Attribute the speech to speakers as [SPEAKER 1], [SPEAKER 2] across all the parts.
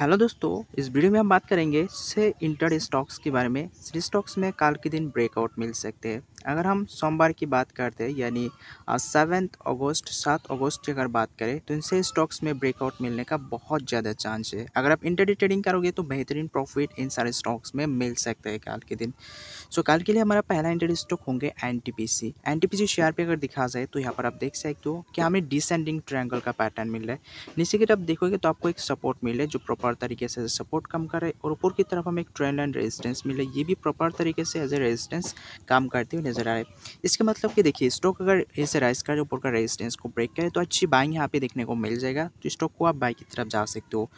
[SPEAKER 1] hello दोस्तों इस video में हम बात करेंगे से इंटर स्टॉक्स के बारे में श्री स्टॉक्स में काल के दिन ब्रेकआउट मिल सकते हैं अगर हम सोमवार की बात करते हैं यानी सेवेंथ अगस्त सात अगस्त की अगर बात करें तो इनसे स्टॉक्स में ब्रेकआउट मिलने का बहुत ज़्यादा चांस है अगर आप इंटर ट्रेडिंग करोगे तो बेहतरीन प्रॉफिट इन सारे स्टॉक्स में मिल सकते हैं काल के दिन सो कल काल के लिए हमारा पहला इंटर स्टॉक होंगे N T P C N T P C share पर अगर दिखा जाए तो यहाँ पर आप देख सकते हो कि हमें डिसेंडिंग ट्रैंगल का पैटर्न मिल रहा है नीचे की तरफ देखोगे तो आपको एक सपोर्ट मिल रहा है जो प्रॉपर प्रॉपर तरीके से सपोर्ट कम करे और ऊपर की तरफ हमें एक ट्रेंड एंड रेजिस्टेंस मिले ये भी प्रॉपर तरीके से एज ए रेजिस्टेंस काम करते हुए नजर आ रहे इसके मतलब कि देखिए स्टॉक अगर ऐसे राइस करे ऊपर का रेजिस्टेंस को ब्रेक करे तो अच्छी बाइंग यहाँ पे देखने को मिल जाएगा तो स्टॉक को आप बाई की तरफ जा सकते हो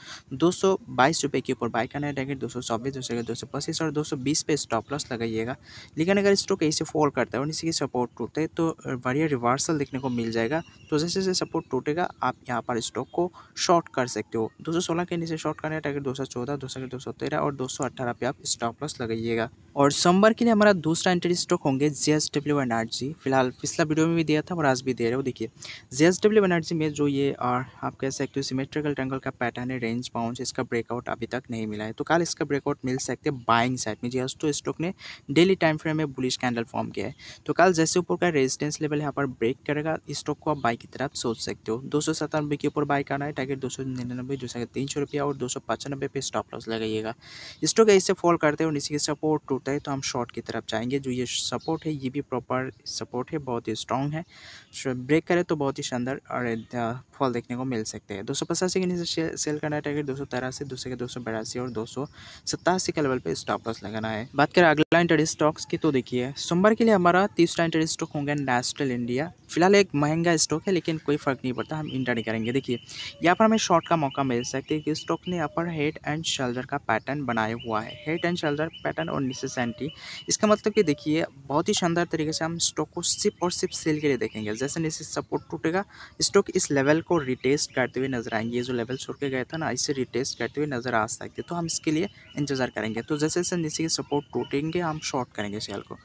[SPEAKER 1] दो सौ बाईस के ऊपर बाई करना रहेंगे दो सौ चौबीस दो सौ पच्चीस और दो सौ बीस पे स्टॉप लॉस लगाइएगा लेकिन अगर स्टॉक ऐसे फॉल करता है और इसी की सपोर्ट टूटे तो बढ़िया रिवर्सल देखने को मिल जाएगा तो जैसे जैसे सपोर्ट टूटेगा आप यहाँ पर स्टॉक को शॉर्ट कर सकते हो दो सौ सोलह के नीचे शॉर्ट शॉर्टकट है टारगेट 214, 213 और 218 पे आप स्टॉप लॉस लगाइएगा और सोमवार के लिए हमारा दूसरा एंट्री स्टॉक होंगे जे एस डब्ल्यू बनार्जी फिलहाल पिछला वीडियो में भी दिया था और आज भी दे रहे हो देखिए जे एस डब्ल्यू बनार्जी में जो ये और आप कह सकते हो सिमेट्रिकल ट्रैंगल का पैटर्न है रेंज बाउंस इसका ब्रेकआउट अभी तक नहीं मिला है तो कल इसका ब्रेकआउट मिल सकते हैं बाइंग साइड में जी एस तो स्टॉक ने डेली टाइम फ्रेम में बुलिश कैंडल फॉर्म किया है तो कल जैसे ऊपर का रेजिडेंस लेवल यहाँ पर ब्रेक करेगा स्टॉक को आप बाई की तरफ सोच सकते हो दो के ऊपर बाई करना है टारगेट दो सौ निन्यानबे जो तीन सौ रुपया और दो दो पे स्टॉप लॉस लगाइएगा स्टॉक ऐसे फॉल करते हैं और इसी के सपोर्ट टूटता है तो हम शॉर्ट की तरफ जाएंगे जो ये सपोर्ट है ये भी प्रॉपर सपोर्ट है बहुत ही स्ट्रॉन्ग है ब्रेक करें तो बहुत ही शानदार और फॉल देखने को मिल सकते हैं दो सौ पचासी के नीचे सेल करना टाइगर दो सौ तेरासी दूसरे के दो सौ बयासी और दो सौ सतासी के लेवल पर स्टॉप लॉस लगाना है बात करें अगला इंटरेस्ट स्टॉक्स की तो देखिए सोमवार के लिए हमारा तीसरा इंटरेस्ट स्टॉक होंगे नेशनल इंडिया फिलहाल एक महंगा स्टॉक है लेकिन कोई फ़र्क नहीं पड़ता हम इंटर नहीं करेंगे देखिए यहाँ पर हमें शॉर्ट का मौका मिल सकता है कि स्टॉक ने अपर हेड एंड शोल्डर का पैटर्न बनाया हुआ है हेड एंड शोल्डर पैटर्न और नीचे सेंटी इसका मतलब कि देखिए बहुत ही शानदार तरीके से हम स्टॉक को सिर्फ और सिर्फ सेल के लिए देखेंगे जैसे नीचे सपोर्ट टूटेगा स्टॉक इस लेवल को रिटेस्ट करते हुए नजर आएंगे ये जो लेवल छोड़ के गए थे ना इसे रिटेस्ट करते हुए नज़र आ सकते तो हम इसके लिए इंतज़ार करेंगे तो जैसे जैसे नीचे के सपोर्ट टूटेंगे हम शॉर्ट करेंगे सेल को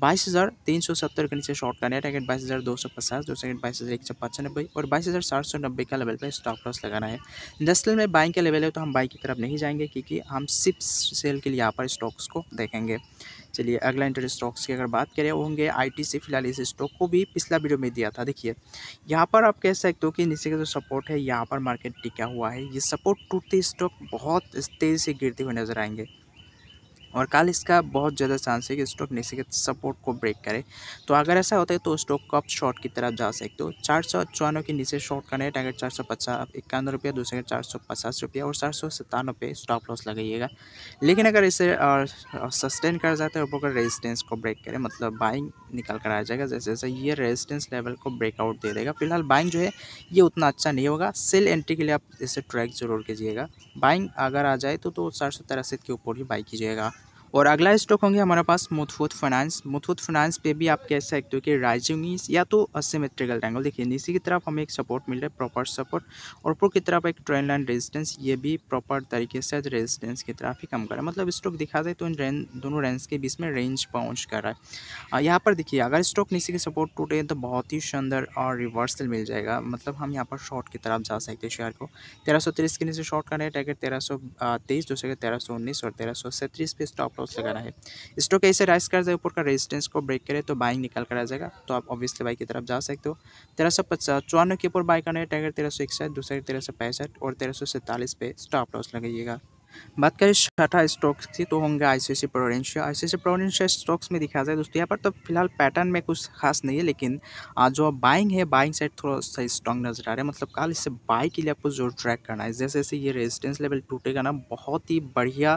[SPEAKER 1] बाईस हज़ार तीन सौ सत्तर के नीचे शॉर्ट करने टारगेट बाईस हज़ार दो सौ पचास दो सौ बाईस हज़ार एक सौ नब्बे और बाईस हज़ार सात सौ नब्बे का लेवल पर स्टॉप लॉस लगाना है इंडस्ट्रियल में बाइंग का लेवल है तो हम बाइक की तरफ नहीं जाएंगे क्योंकि हम सिर्फ सेल के लिए यहाँ पर स्टॉक्स को देखेंगे चलिए अगला इंटर स्टॉक्स की अगर बात करें आई टी से फिलहाल इस स्टॉक को भी पिछला वीडियो में दिया था देखिए यहाँ पर आप कह सकते हो कि नीचे का जो सपोर्ट है यहाँ पर मार्केट टिका हुआ है ये सपोर्ट टूटते स्टॉक बहुत तेज़ी से गिरते हुए नजर आएंगे और कल इसका बहुत ज़्यादा चांस है कि स्टॉक नीचे के सपोर्ट को ब्रेक करे तो अगर ऐसा होता है तो स्टॉक को आप शॉर्ट की तरफ जा सकते हो चार सौ चौरानवे के नीचे शॉर्ट करने टारगेट चार सौ पचास इक्यानवे रुपया दूसरे का चार सौ पचास रुपया और चार सौ सतानवे स्टॉप लॉस लगाइएगा लेकिन अगर इसे सस्टेन कर जाता है ऊपर रेजिस्टेंस को ब्रेक करें मतलब बाइंग निकल कर आ जाएगा जैसे जैसे ये रेजिस्टेंस लेवल को ब्रेकआउट दे देगा फिलहाल बाइंग जो है ये उतना अच्छा नहीं होगा सेल एंट्री के लिए आप इसे ट्रैक जरूर कीजिएगा बाइंग अगर आ जाए तो तो चार सौ तिरासी के ऊपर ही बाई कीजिएगा और अगला स्टॉक होंगे हमारे पास मुथफूत फाइनेंस मुथूत फाइनेंस पे भी आप कह सकते हो कि राइजिंग या तो असीमेट्रिकल ट्रैंगल देखिए नीचे की तरफ हमें एक सपोर्ट मिल रहा है प्रॉपर सपोर्ट और ऊपर की तरफ एक ट्रेन लाइन रेजिस्टेंस ये भी प्रॉपर तरीके से रेजिस्टेंस की तरफ ही कम कर रहा है मतलब स्टॉक दिखा जाए तो इन रेंज दोनों रेंज के बीच में रेंज पहुँच कर रहा है यहाँ पर देखिए अगर स्टॉक नीचे की सपोर्ट टूटे तो बहुत ही शानदार और रिवर्सल मिल जाएगा मतलब हम यहाँ पर शॉर्ट की तरफ जा सकते हैं शेयर को तेरह के नीचे शॉर्ट का रहे टैगेट तेरह सौ तेईस दूसरे का तेरह और तेरह पे स्टॉप से करा है स्टॉक ऐसे राइस कर जाए ऊपर का रेजिस्टेंस को ब्रेक करे तो बाइंग निकाल कर आ जाएगा तो आप ऑब्वियसली बाई की तरफ जा सकते हो तेरह सौ पचास चौरानवे के ऊपर बाई करना है टाइगर तेरह सौ इकसठ दूसरे तेरह सौ पैंसठ और तेरह सौ सैंतालीस पे स्टॉप लॉस लगाइएगा बात करें छठा स्टॉक्स की तो होंगे ICICI prudential ICICI prudential stocks में दिखा जाए दोस्तों यहाँ पर तो फिलहाल पैटर्न में कुछ खास नहीं है लेकिन जो बाइंग है बाइंग साइड थोड़ा सा स्ट्रॉन्ग नजर आ रहा है मतलब कल इससे बाई के लिए आपको जोर ट्रैक करना है जैसे जैसे ये रेजिस्टेंस लेवल टूटेगा ना बहुत ही बढ़िया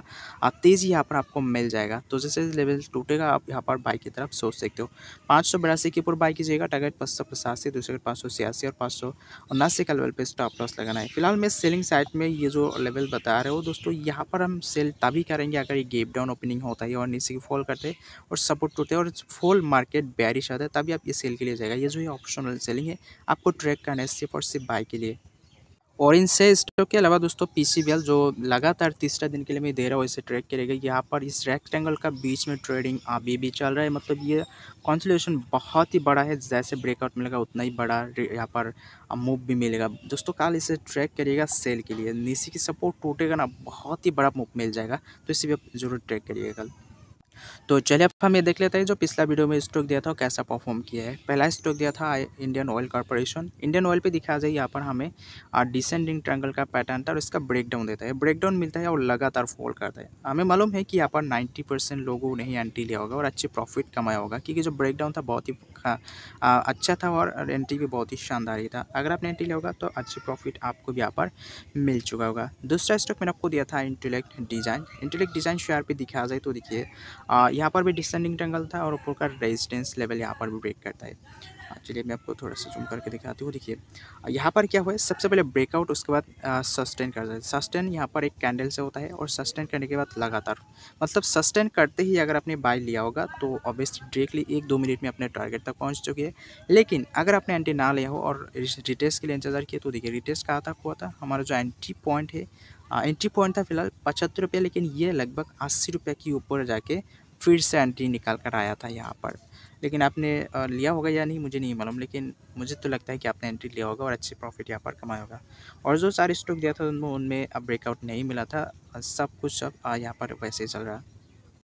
[SPEAKER 1] तेज़ी यहाँ पर आपको मिल जाएगा तो जैसे लेवल टूटेगा आप यहाँ पर बाई की तरफ सोच सकते हो पाँच सौ बिरासी की ऊपर बाई कीजिएगा टारगेट पाँच सौ पचासी दूसरे पाँच सौ छियासी और पाँच सौ उन्नासी का लेवल पर स्टॉप लॉस लगाना है फिलहाल मैं सेलिंग साइड में ये जो लेवल बता रहे हो दोस्तों यहाँ पर हम सेल तभी करेंगे अगर ये गेप डाउन ओपनिंग होता है और नीचे की फॉल करते और सपोर्ट टूटते और फॉल मार्केट बैरिश आता है तभी आप ये सेल के लिए जाएगा ये जो है ऑप्शनल सेलिंग है आपको ट्रैक करना है सिर्फ और सिर्फ बाई के लिए ऑरेंज से स्टॉक के अलावा दोस्तों पीसीबीएल जो लगातार तीसरा दिन के लिए मैं दे रहा हूँ इसे ट्रैक करेगा यहाँ पर इस रेक्टेंगल का बीच में ट्रेडिंग अभी भी चल रहा है मतलब ये कॉन्सुलेशन बहुत ही बड़ा है जैसे ब्रेकआउट मिलेगा उतना ही बड़ा यहाँ पर मूव भी मिलेगा दोस्तों कल इसे ट्रैक करिएगा सेल के लिए नीसी की सपोर्ट टूटेगा ना बहुत ही बड़ा मूव मिल जाएगा तो इसे भी आप जरूर ट्रैक करिएगा कल तो चलिए अब हम ये देख लेते हैं जो पिछला वीडियो में स्टॉक दिया था कैसा परफॉर्म किया है पहला स्टॉक दिया था Indian Oil Corporation Indian Oil पे दिखा जाए यहाँ पर हमें डिसेंडिंग ट्रैंगल का पैटर्न था और इसका ब्रेकडाउन देता है ब्रेकडाउन मिलता है और लगातार फॉल करता है हमें मालूम है कि यहाँ पर नाइन्टी परसेंट लोगों ने ही एंट्री लिया होगा और अच्छे प्रॉफिट कमाया होगा क्योंकि जो ब्रेकडाउन था बहुत ही हाँ, अच्छा था और एंट्री भी बहुत ही शानदार ही था अगर आपने एंट्री लिया होगा तो अच्छी प्रॉफिट आपको भी यहाँ पर मिल चुका होगा दूसरा स्टॉक मैंने आपको दिया था Intellect Design Intellect Design share पर दिखा जाए तो देखिए यहाँ पर भी डिसेंडिंग ट्रेंगल था और ऊपर का रेजिस्टेंस लेवल यहाँ पर भी ब्रेक करता है चलिए मैं आपको थोड़ा सा जूम करके दिखाती हूँ देखिए यहाँ पर क्या हुआ है सबसे पहले ब्रेकआउट उसके बाद सस्टेन करता है सस्टेन यहाँ पर एक कैंडल से होता है और सस्टेन करने के बाद लगातार मतलब सस्टेन करते ही अगर आपने बाय लिया होगा तो ऑब्वियसली डायरेक्टली एक दो मिनट में अपने टारगेट तक पहुँच चुकी है लेकिन अगर आपने एंटी ना लिया हो और रिटेस्ट के लिए इंतजार किया तो देखिए रिटेस्ट कहाँ तक हुआ था हमारा जो एंट्री पॉइंट है एंट्री पॉइंट था फिलहाल पचहत्तर रुपये लेकिन ये लगभग अस्सी रुपये के ऊपर जाके फिर से एंट्री निकाल कर आया था यहाँ पर लेकिन आपने लिया होगा या नहीं मुझे नहीं मालूम लेकिन मुझे तो लगता है कि आपने एंट्री लिया होगा और अच्छे प्रॉफिट यहाँ पर कमाया होगा और जो सारे स्टॉक दिया था उनमें उनमें अब ब्रेकआउट नहीं मिला था सब कुछ अब यहाँ पर वैसे ही चल रहा है